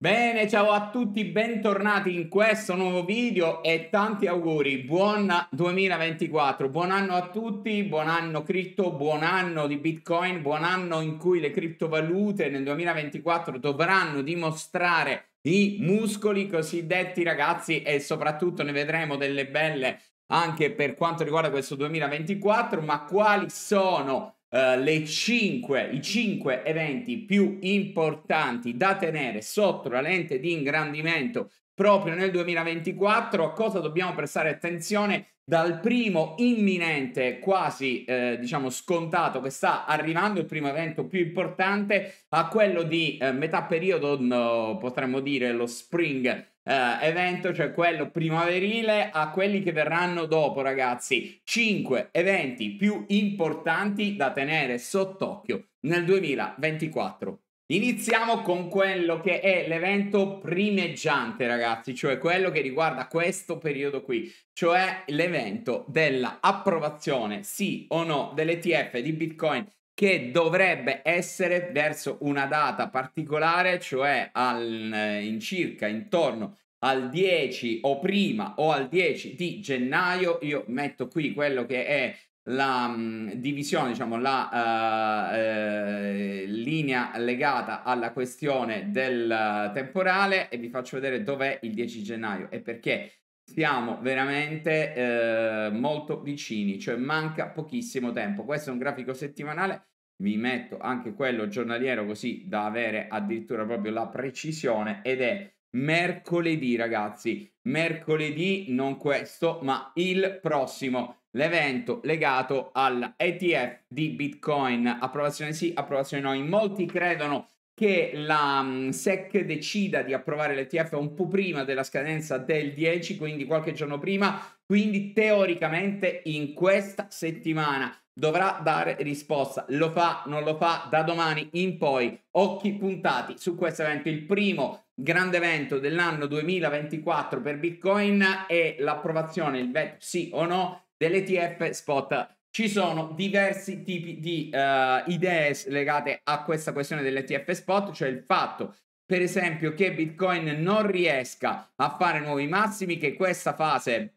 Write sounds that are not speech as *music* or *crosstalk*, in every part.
Bene, ciao a tutti, bentornati in questo nuovo video e tanti auguri, buon 2024, buon anno a tutti, buon anno cripto, buon anno di Bitcoin, buon anno in cui le criptovalute nel 2024 dovranno dimostrare i muscoli cosiddetti ragazzi e soprattutto ne vedremo delle belle anche per quanto riguarda questo 2024, ma quali sono Uh, le 5, i 5 eventi più importanti da tenere sotto la lente di ingrandimento proprio nel 2024, a cosa dobbiamo prestare attenzione dal primo imminente, quasi eh, diciamo scontato che sta arrivando, il primo evento più importante, a quello di eh, metà periodo, no, potremmo dire lo spring eh, evento, cioè quello primaverile, a quelli che verranno dopo, ragazzi. 5 eventi più importanti da tenere sott'occhio nel 2024. Iniziamo con quello che è l'evento primeggiante, ragazzi, cioè quello che riguarda questo periodo qui, cioè l'evento dell'approvazione sì o no, dell'ETF di Bitcoin che dovrebbe essere verso una data particolare, cioè al, eh, in circa intorno al 10 o prima o al 10 di gennaio. Io metto qui quello che è la mh, mm, divisione, diciamo, la uh, eh, linea legata alla questione del uh, temporale e vi faccio vedere dov'è il 10 gennaio e perché siamo veramente eh, molto vicini, cioè manca pochissimo tempo. Questo è un grafico settimanale, vi metto anche quello giornaliero così da avere addirittura proprio la precisione ed è mercoledì ragazzi, mercoledì non questo ma il prossimo, l'evento legato all'ETF di Bitcoin, approvazione sì, approvazione no, in molti credono che la mm, SEC decida di approvare l'ETF un po' prima della scadenza del 10, quindi qualche giorno prima, quindi teoricamente in questa settimana dovrà dare risposta. Lo fa, non lo fa, da domani in poi. Occhi puntati su questo evento, il primo grande evento dell'anno 2024 per Bitcoin è l'approvazione, il veto sì o no, dell'ETF spot ci sono diversi tipi di uh, idee legate a questa questione dell'ETF spot, cioè il fatto per esempio che Bitcoin non riesca a fare nuovi massimi, che questa fase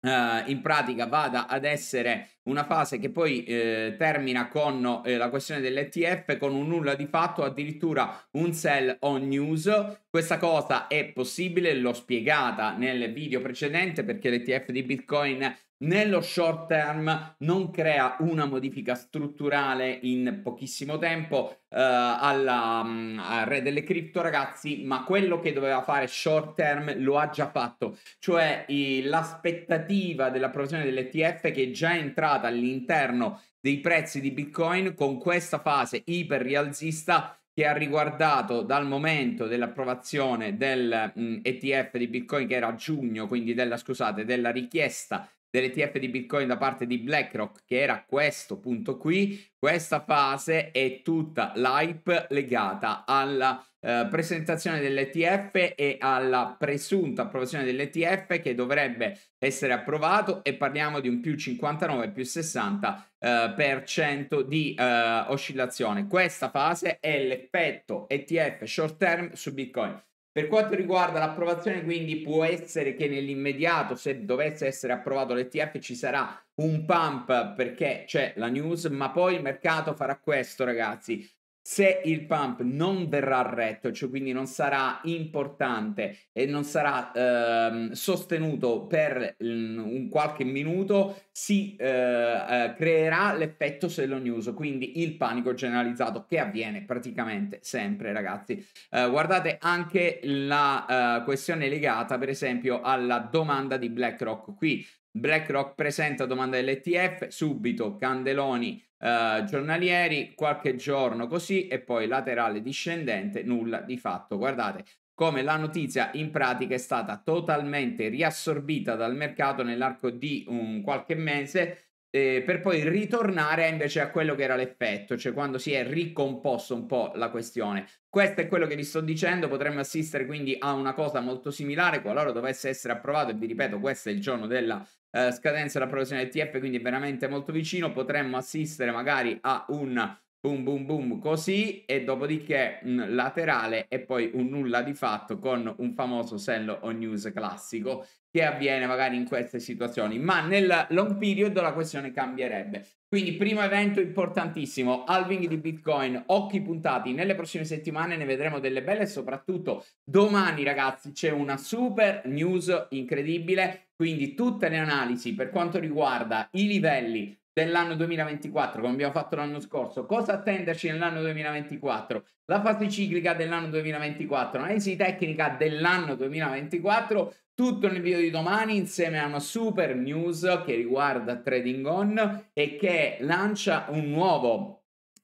Uh, in pratica vada ad essere una fase che poi eh, termina con eh, la questione dell'ETF con un nulla di fatto, addirittura un sell on news. Questa cosa è possibile, l'ho spiegata nel video precedente perché l'ETF di Bitcoin nello short term non crea una modifica strutturale in pochissimo tempo eh, alla, mh, mm, al re delle cripto ragazzi ma quello che doveva fare short term lo ha già fatto cioè eh, l'aspettativa dell'approvazione dell'ETF che è già entrata all'interno dei prezzi di bitcoin con questa fase iper rialzista che ha riguardato dal momento dell'approvazione del mh, mm, ETF di Bitcoin che era giugno, quindi della, scusate, della richiesta dell'ETF di Bitcoin da parte di BlackRock, che era questo punto qui, questa fase è tutta l'hype legata alla eh, presentazione dell'ETF e alla presunta approvazione dell'ETF che dovrebbe essere approvato e parliamo di un più 59 più 60 eh, per cento di eh, oscillazione. Questa fase è l'effetto ETF short term su Bitcoin. Per quanto riguarda l'approvazione, quindi può essere che nell'immediato, se dovesse essere approvato l'ETF, ci sarà un pump perché c'è la news, ma poi il mercato farà questo, ragazzi se il pump non verrà retto, cioè quindi non sarà importante e non sarà ehm, sostenuto per mm, un qualche minuto, si eh, eh, creerà l'effetto sell news, quindi il panico generalizzato che avviene praticamente sempre, ragazzi. Eh, guardate anche la eh, questione legata, per esempio, alla domanda di BlackRock. Qui BlackRock presenta domanda dell'ETF, subito candeloni eh, giornalieri, qualche giorno così e poi laterale discendente, nulla di fatto. Guardate come la notizia in pratica è stata totalmente riassorbita dal mercato nell'arco di un qualche mese eh, per poi ritornare invece a quello che era l'effetto, cioè quando si è ricomposto un po' la questione. Questo è quello che vi sto dicendo, potremmo assistere quindi a una cosa molto similare qualora dovesse essere approvato e vi ripeto, questo è il giorno della eh, scadenza dell'approvazione del TF, quindi veramente molto vicino, potremmo assistere magari a un boom boom boom così e dopodiché un laterale e poi un nulla di fatto con un famoso sell on news classico che avviene magari in queste situazioni ma nel long period la questione cambierebbe quindi primo evento importantissimo halving di bitcoin occhi puntati nelle prossime settimane ne vedremo delle belle e soprattutto domani ragazzi c'è una super news incredibile quindi tutte le analisi per quanto riguarda i livelli dell'anno 2024, come abbiamo fatto l'anno scorso, cosa attenderci nell'anno 2024, la fase ciclica dell'anno 2024, l'analisi tecnica dell'anno 2024, tutto nel video di domani insieme a una super news che riguarda Trading On e che lancia un nuovo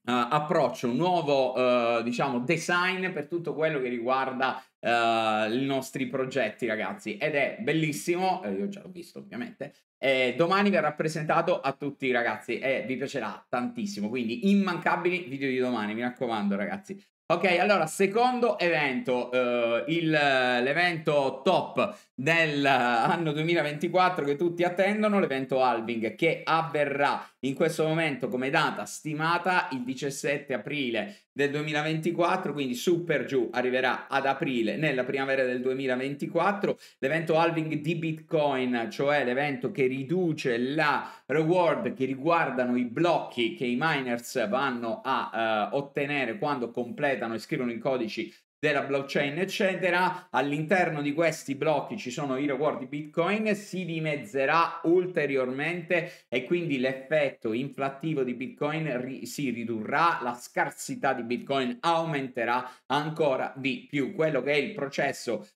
eh, approccio, un nuovo eh, diciamo design per tutto quello che riguarda eh, i nostri progetti ragazzi ed è bellissimo, io già l'ho visto ovviamente, e domani verrà presentato a tutti i ragazzi e vi piacerà tantissimo, quindi immancabili video di domani, mi raccomando ragazzi. Ok, allora, secondo evento, eh, il, l'evento top dell'anno 2024 che tutti attendono, l'evento Alving che avverrà in questo momento come data stimata il 17 aprile del 2024, quindi Super Giù arriverà ad aprile nella primavera del 2024, l'evento halving di Bitcoin, cioè l'evento che riduce la reward che riguardano i blocchi che i miners vanno a eh, ottenere quando completano e scrivono i codici della blockchain, eccetera, all'interno di questi blocchi ci sono i reward Bitcoin, si dimezzerà ulteriormente e quindi l'effetto inflattivo di Bitcoin ri- si ridurrà, la scarsità di Bitcoin aumenterà ancora di più. Quello che è il processo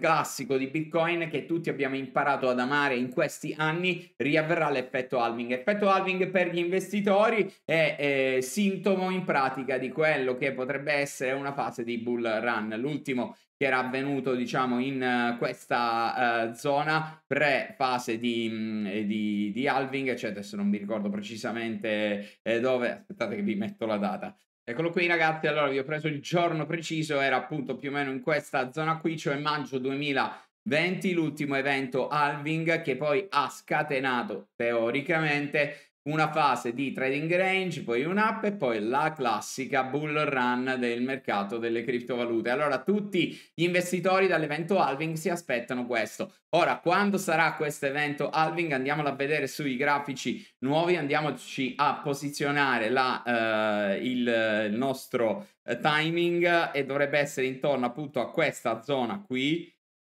classico di Bitcoin che tutti abbiamo imparato ad amare in questi anni, riavverrà l'effetto halving. Effetto halving per gli investitori è eh, sintomo in pratica di quello che potrebbe essere una fase di bull run, l'ultimo che era avvenuto diciamo in uh, questa uh, zona pre fase di, mh, mm, di, di halving, cioè adesso non mi ricordo precisamente eh, dove, aspettate che vi metto la data, Eccolo qui ragazzi, allora vi ho preso il giorno preciso, era appunto più o meno in questa zona qui, cioè maggio 2020, l'ultimo evento Alving che poi ha scatenato teoricamente una fase di trading range, poi un'app e poi la classica bull run del mercato delle criptovalute. Allora tutti gli investitori dall'evento halving si aspettano questo. Ora, quando sarà questo evento halving? Andiamolo a vedere sui grafici nuovi, andiamoci a posizionare la, eh, il nostro eh, timing e dovrebbe essere intorno appunto a questa zona qui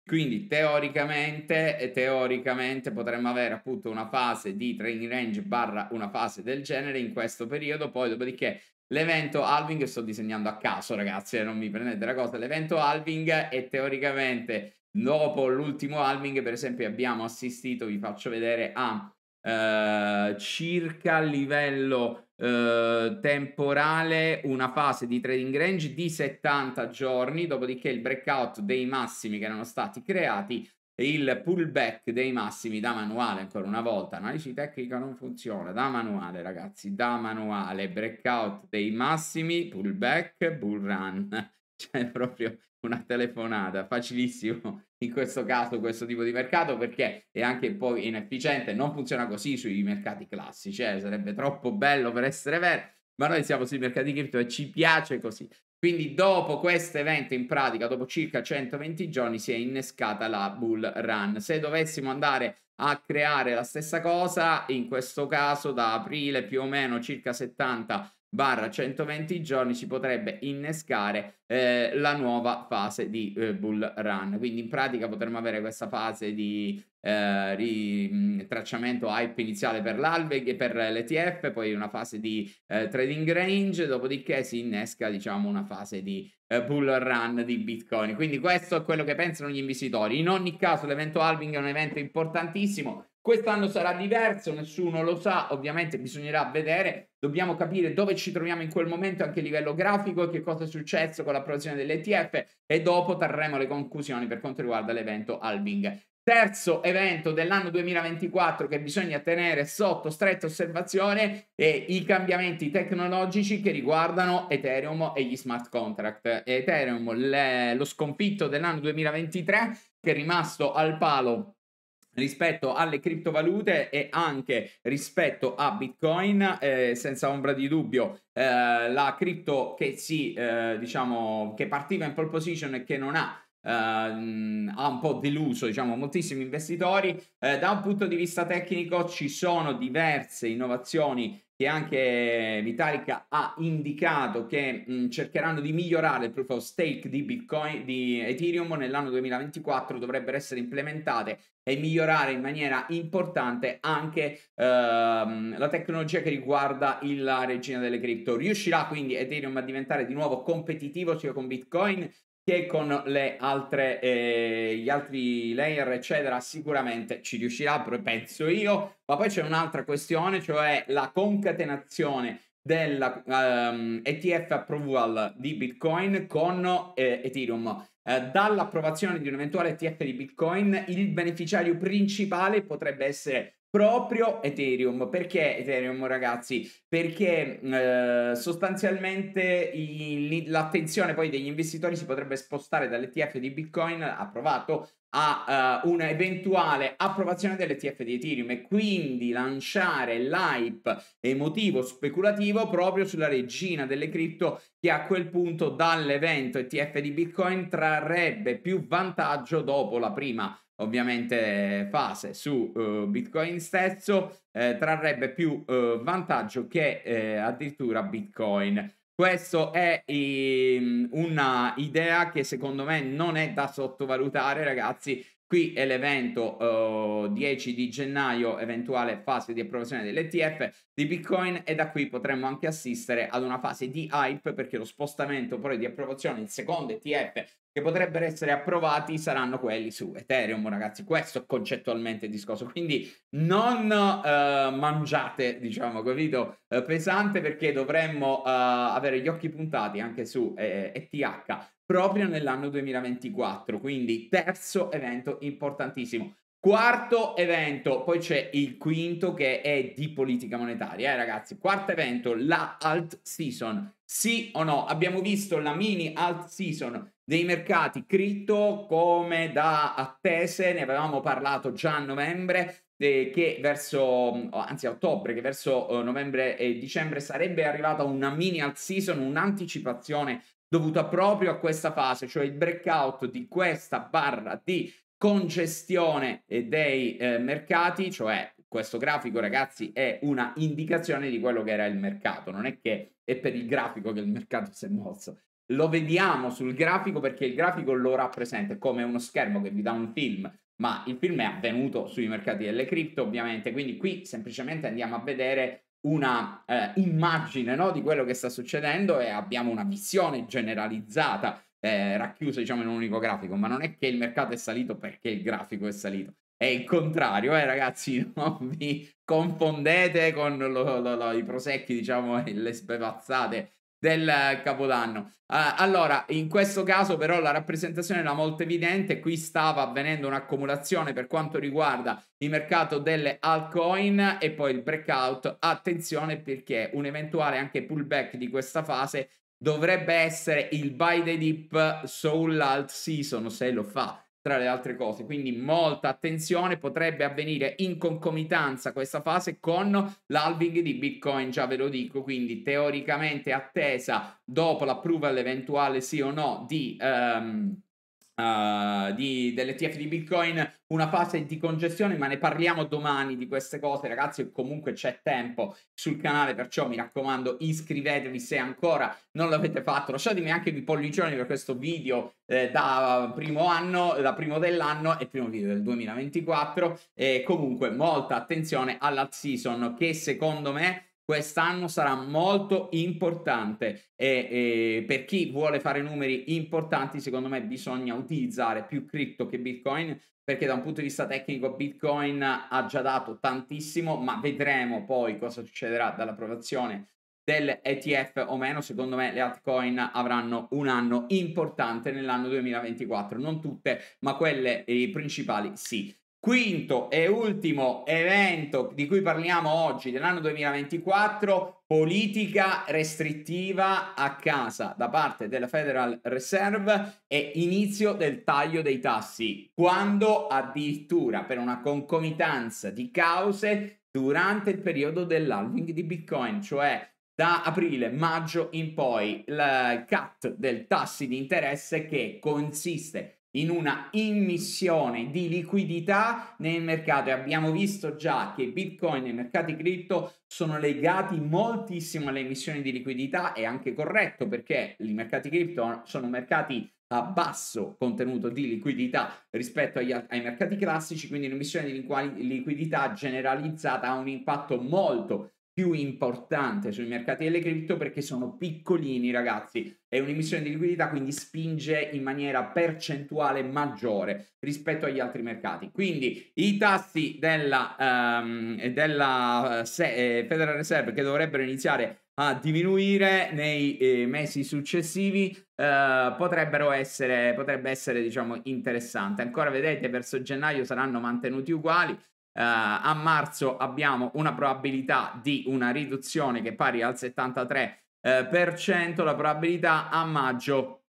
quindi teoricamente, teoricamente potremmo avere appunto una fase di training range barra una fase del genere in questo periodo, poi dopodiché l'evento halving, sto disegnando a caso ragazzi, eh, non mi prendete la cosa, l'evento halving è teoricamente dopo l'ultimo halving per esempio abbiamo assistito, vi faccio vedere a eh, circa livello eh, temporale una fase di trading range di 70 giorni, dopodiché il breakout dei massimi che erano stati creati e il pullback dei massimi da manuale ancora una volta analisi tecnica non funziona da manuale ragazzi da manuale breakout dei massimi pullback bull run cioè proprio una telefonata, facilissimo in questo caso questo tipo di mercato perché è anche poi inefficiente, non funziona così sui mercati classici, eh? sarebbe troppo bello per essere vero, ma noi siamo sui mercati cripto e ci piace così. Quindi dopo questo evento, in pratica, dopo circa 120 giorni, si è innescata la bull run. Se dovessimo andare a creare la stessa cosa, in questo caso da aprile più o meno circa 70 barra 120 giorni si potrebbe innescare eh, la nuova fase di eh, bull run. Quindi in pratica potremmo avere questa fase di eh, mm, tracciamento hype iniziale per l'alveg e per l'ETF, poi una fase di eh, trading range, dopodiché si innesca diciamo una fase di eh, bull run di Bitcoin. Quindi questo è quello che pensano gli investitori. In ogni caso l'evento halving è un evento importantissimo Quest'anno sarà diverso, nessuno lo sa, ovviamente bisognerà vedere, dobbiamo capire dove ci troviamo in quel momento anche a livello grafico, che cosa è successo con l'approvazione dell'ETF e dopo trarremo le conclusioni per quanto riguarda l'evento Alving. Terzo evento dell'anno 2024 che bisogna tenere sotto stretta osservazione è i cambiamenti tecnologici che riguardano Ethereum e gli smart contract. Ethereum, le, lo sconfitto dell'anno 2023 che è rimasto al palo rispetto alle criptovalute e anche rispetto a Bitcoin, eh, senza ombra di dubbio, eh, la cripto che si eh, diciamo che partiva in pole position e che non ha Uh, ha un po' deluso diciamo moltissimi investitori uh, da un punto di vista tecnico ci sono diverse innovazioni che anche Vitalik ha indicato che mh, cercheranno di migliorare il proof of stake di Bitcoin di Ethereum nell'anno 2024 dovrebbero essere implementate e migliorare in maniera importante anche ehm, la tecnologia che riguarda la regina delle cripto. Riuscirà quindi Ethereum a diventare di nuovo competitivo sia con Bitcoin che con le altre, eh, gli altri layer, eccetera, sicuramente ci riuscirà, penso io. Ma poi c'è un'altra questione, cioè la concatenazione della um, approval di Bitcoin con eh, Ethereum. Eh, dall'approvazione di un eventuale ETF di Bitcoin, il beneficiario principale potrebbe essere proprio Ethereum. Perché Ethereum, ragazzi? Perché eh, sostanzialmente il, l'attenzione poi degli investitori si potrebbe spostare dall'ETF di Bitcoin approvato a uh, una eventuale approvazione dell'ETF di Ethereum e quindi lanciare l'hype emotivo speculativo proprio sulla regina delle cripto che a quel punto dall'evento ETF di Bitcoin trarrebbe più vantaggio dopo la prima ovviamente fase su uh, Bitcoin stesso, eh, trarrebbe più uh, vantaggio che eh, addirittura Bitcoin. Questa è um, ehm, un'idea che secondo me non è da sottovalutare, ragazzi. Qui è l'evento uh, eh, 10 di gennaio, eventuale fase di approvazione dell'ETF di Bitcoin e da qui potremmo anche assistere ad una fase di hype perché lo spostamento poi di approvazione del secondo ETF che potrebbero essere approvati saranno quelli su Ethereum, ragazzi. Questo concettualmente è il discorso. Quindi non uh, mangiate, diciamo, capito? Uh, pesante perché dovremmo uh, avere gli occhi puntati anche su eh, ETH proprio nell'anno 2024. Quindi terzo evento importantissimo. Quarto evento, poi c'è il quinto che è di politica monetaria, eh ragazzi. Quarto evento, la alt season. Sì o no? Abbiamo visto la mini alt season dei mercati cripto come da attese, ne avevamo parlato già a novembre, eh, che verso, oh, anzi a ottobre, che verso eh, novembre e dicembre sarebbe arrivata una mini alt season, un'anticipazione dovuta proprio a questa fase, cioè il breakout di questa barra di congestione dei eh, mercati, cioè questo grafico ragazzi è una indicazione di quello che era il mercato, non è che è per il grafico che il mercato si è mosso. Lo vediamo sul grafico perché il grafico lo rappresenta come uno schermo che vi dà un film, ma il film è avvenuto sui mercati delle cripto ovviamente, quindi qui semplicemente andiamo a vedere una eh, immagine no, di quello che sta succedendo e abbiamo una visione generalizzata eh, racchiuso diciamo in un unico grafico, ma non è che il mercato è salito perché il grafico è salito. È il contrario, eh ragazzi, *laughs* non vi confondete con lo, lo, lo, i prosecchi, diciamo, e le spevazzate del Capodanno. Uh, allora, in questo caso però la rappresentazione era molto evidente, qui stava avvenendo un'accumulazione per quanto riguarda il mercato delle altcoin e poi il breakout. Attenzione perché un eventuale anche pullback di questa fase dovrebbe essere il buy the dip alt season se lo fa tra le altre cose, quindi molta attenzione, potrebbe avvenire in concomitanza questa fase con l'alving di Bitcoin, già ve lo dico, quindi teoricamente attesa dopo l'approval eventuale sì o no di, um, uh, di, dell'ETF di Bitcoin una fase di congestione, ma ne parliamo domani di queste cose, ragazzi. Comunque c'è tempo sul canale, perciò mi raccomando, iscrivetevi se ancora non l'avete fatto. Lasciatemi anche i pollicioni per questo video eh, da primo anno, da primo dell'anno e primo video del 2024. E comunque molta attenzione all'alt season che secondo me quest'anno sarà molto importante e, e, per chi vuole fare numeri importanti secondo me bisogna utilizzare più cripto che bitcoin perché da un punto di vista tecnico bitcoin ha già dato tantissimo ma vedremo poi cosa succederà dall'approvazione dell'ETF o meno secondo me le altcoin avranno un anno importante nell'anno 2024 non tutte ma quelle eh, principali sì Quinto e ultimo evento di cui parliamo oggi dell'anno 2024, politica restrittiva a casa da parte della Federal Reserve e inizio del taglio dei tassi, quando addirittura per una concomitanza di cause durante il periodo dell'halving di Bitcoin, cioè da aprile, maggio in poi, il cut del tassi di interesse che consiste in una immissione di liquidità nel mercato e abbiamo visto già che Bitcoin e i mercati cripto sono legati moltissimo alle emissioni di liquidità, è anche corretto perché i mercati cripto sono mercati a basso contenuto di liquidità rispetto agli, ai mercati classici, quindi l'emissione di liquidità generalizzata ha un impatto molto più importante sui mercati delle cripto perché sono piccolini ragazzi, è un'emissione di liquidità quindi spinge in maniera percentuale maggiore rispetto agli altri mercati. Quindi i tassi della, um, della eh, eh, Federal Reserve che dovrebbero iniziare a diminuire nei eh, mesi successivi eh, potrebbero essere, potrebbe essere diciamo interessante. Ancora vedete verso gennaio saranno mantenuti uguali, Uh, a marzo abbiamo una probabilità di una riduzione che è pari al 73%, eh, per cento, la probabilità a maggio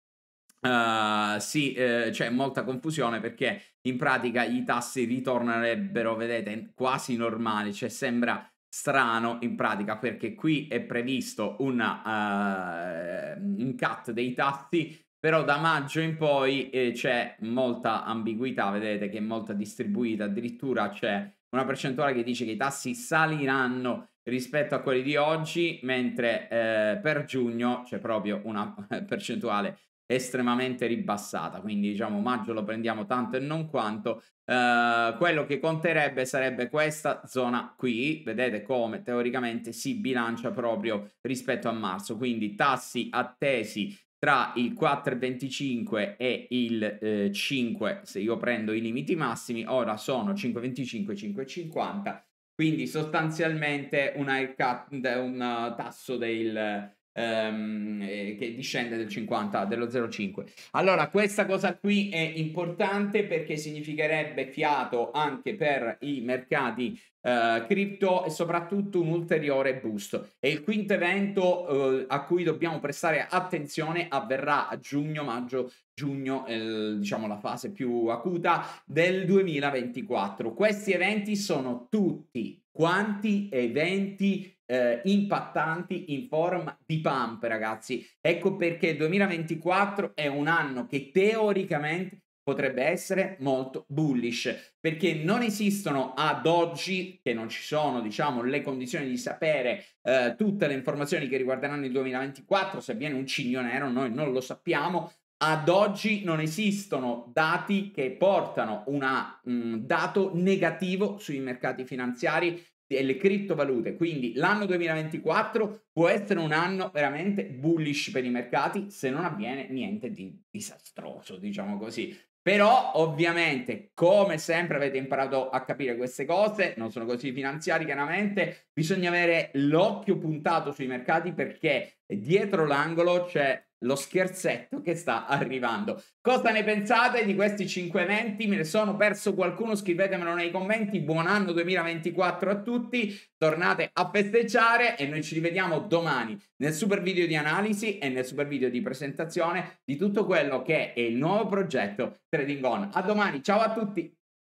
uh, sì, eh, c'è molta confusione perché in pratica i tassi ritornerebbero, vedete, quasi normali, cioè sembra strano in pratica perché qui è previsto una, uh, un cut dei tassi però da maggio in poi eh, c'è molta ambiguità, vedete che è molto distribuita, addirittura c'è una percentuale che dice che i tassi saliranno rispetto a quelli di oggi, mentre eh, per giugno c'è proprio una *laughs* percentuale estremamente ribassata, quindi diciamo maggio lo prendiamo tanto e non quanto. Eh, quello che conterebbe sarebbe questa zona qui, vedete come teoricamente si bilancia proprio rispetto a marzo, quindi tassi attesi tra il 4,25 e il eh, 5, se io prendo i limiti massimi, ora sono 5,25, 5,50, quindi sostanzialmente un, haircut, un tasso del ehm, eh, che discende del 50, dello 0,5. Allora, questa cosa qui è importante perché significherebbe fiato anche per i mercati Uh, cripto e soprattutto un ulteriore boost. E il quinto evento uh, a cui dobbiamo prestare attenzione avverrà a giugno, maggio, giugno, eh, diciamo la fase più acuta del 2024. Questi eventi sono tutti quanti eventi eh, impattanti in forma di pump, ragazzi. Ecco perché il 2024 è un anno che teoricamente potrebbe essere molto bullish perché non esistono ad oggi che non ci sono diciamo le condizioni di sapere eh, tutte le informazioni che riguarderanno il 2024 se avviene un cigno nero noi non lo sappiamo ad oggi non esistono dati che portano un dato negativo sui mercati finanziari e le criptovalute. Quindi l'anno 2024 può essere un anno veramente bullish per i mercati se non avviene niente di disastroso, diciamo così. Però ovviamente, come sempre avete imparato a capire queste cose, non sono così finanziari chiaramente, bisogna avere l'occhio puntato sui mercati perché dietro l'angolo c'è lo scherzetto che sta arrivando. Cosa ne pensate di questi 5 eventi? Me ne sono perso qualcuno, scrivetemelo nei commenti. Buon anno 2024 a tutti, tornate a festeggiare e noi ci rivediamo domani nel super video di analisi e nel super video di presentazione di tutto quello che è il nuovo progetto Trading On. A domani, ciao a tutti!